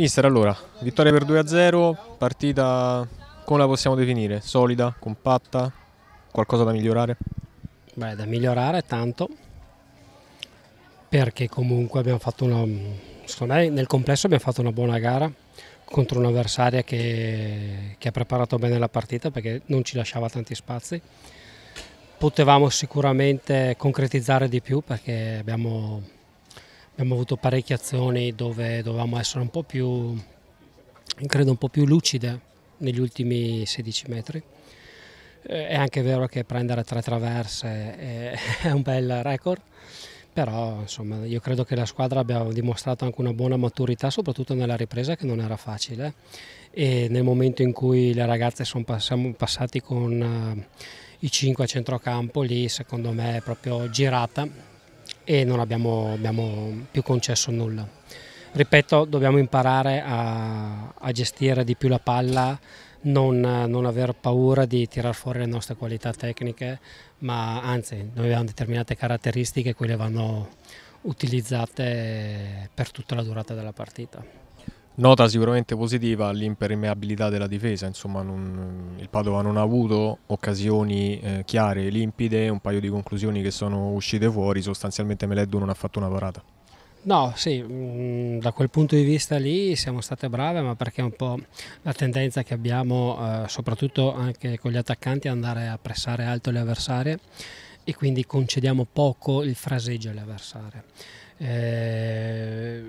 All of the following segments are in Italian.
Mister, allora, vittoria per 2-0, partita come la possiamo definire? Solida, compatta, qualcosa da migliorare? Beh, da migliorare tanto, perché comunque abbiamo fatto una, secondo me nel complesso abbiamo fatto una buona gara contro un'avversaria che, che ha preparato bene la partita perché non ci lasciava tanti spazi. Potevamo sicuramente concretizzare di più perché abbiamo abbiamo avuto parecchie azioni dove dovevamo essere un po' più, credo un po' più lucide negli ultimi 16 metri. Eh, è anche vero che prendere tre traverse è un bel record, però insomma, io credo che la squadra abbia dimostrato anche una buona maturità, soprattutto nella ripresa che non era facile e nel momento in cui le ragazze sono passate con eh, i cinque a centrocampo, lì secondo me è proprio girata e non abbiamo, abbiamo più concesso nulla. Ripeto, dobbiamo imparare a, a gestire di più la palla, non, non, aver paura di tirar fuori le nostre qualità tecniche, ma anzi, noi abbiamo determinate caratteristiche, quelle vanno utilizzate per tutta la durata della partita. Nota sicuramente positiva l'impermeabilità della difesa, insomma non, il Padova non ha avuto occasioni eh, chiare, limpide, un paio di conclusioni che sono uscite fuori, sostanzialmente Meleddu non ha fatto una parata. No, sì, mm, da quel punto di vista lì siamo state brave, ma perché è un po' la tendenza che abbiamo, eh, soprattutto anche con gli attaccanti, andare a pressare alto le avversarie e quindi concediamo poco il fraseggio all'avversario. Eh,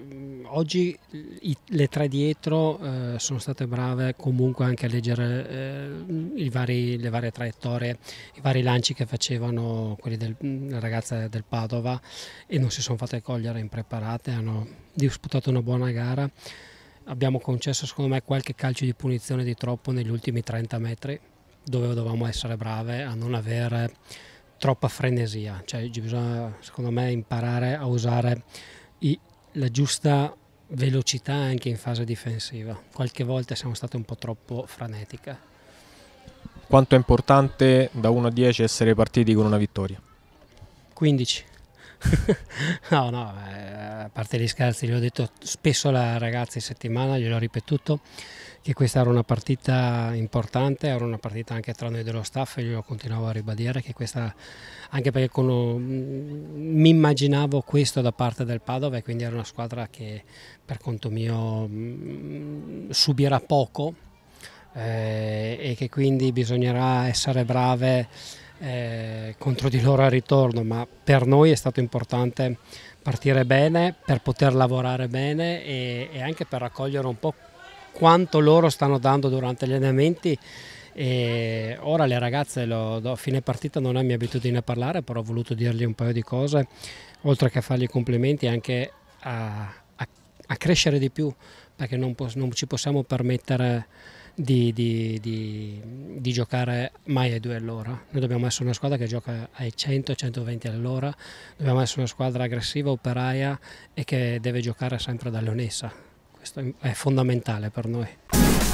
oggi i, le tre dietro eh, sono state brave comunque anche a leggere eh, vari, le varie traiettorie, i vari lanci che facevano quelli delle ragazze del Padova e non si sono fatte cogliere impreparate, hanno disputato una buona gara. Abbiamo concesso secondo me qualche calcio di punizione di troppo negli ultimi 30 metri dove dovevamo essere brave a non avere troppa frenesia, cioè bisogna secondo me imparare a usare i, la giusta velocità anche in fase difensiva. Qualche volta siamo state un po' troppo frenetica. Quanto è importante da 1 a 10 essere partiti con una vittoria? 15. no, no, eh, a parte gli scherzi, gli ho detto spesso alla ragazza in settimana, gliel'ho ripetuto, che questa era una partita importante, era una partita anche tra noi dello staff e glielo continuavo a ribadire, che questa, anche perché mm, mi immaginavo questo da parte del Padova e quindi era una squadra che per conto mio mh, mm, subirà poco eh, e che quindi bisognerà essere brave eh, contro di loro al ritorno, ma per noi è stato importante partire bene per poter lavorare bene e, e anche per raccogliere un po' quanto loro stanno dando durante gli allenamenti e ora le ragazze lo, a fine partita non è mia abitudine parlare però ho voluto dirgli un paio di cose oltre che a fargli complimenti anche a, a, a crescere di più perché non, non ci possiamo permettere di, di, di, di, giocare mai ai 2 all'ora. Noi dobbiamo essere una squadra che gioca ai 100-120 all'ora, dobbiamo essere una squadra aggressiva, operaia e che deve giocare sempre da dall'onessa. Questo è fondamentale per noi.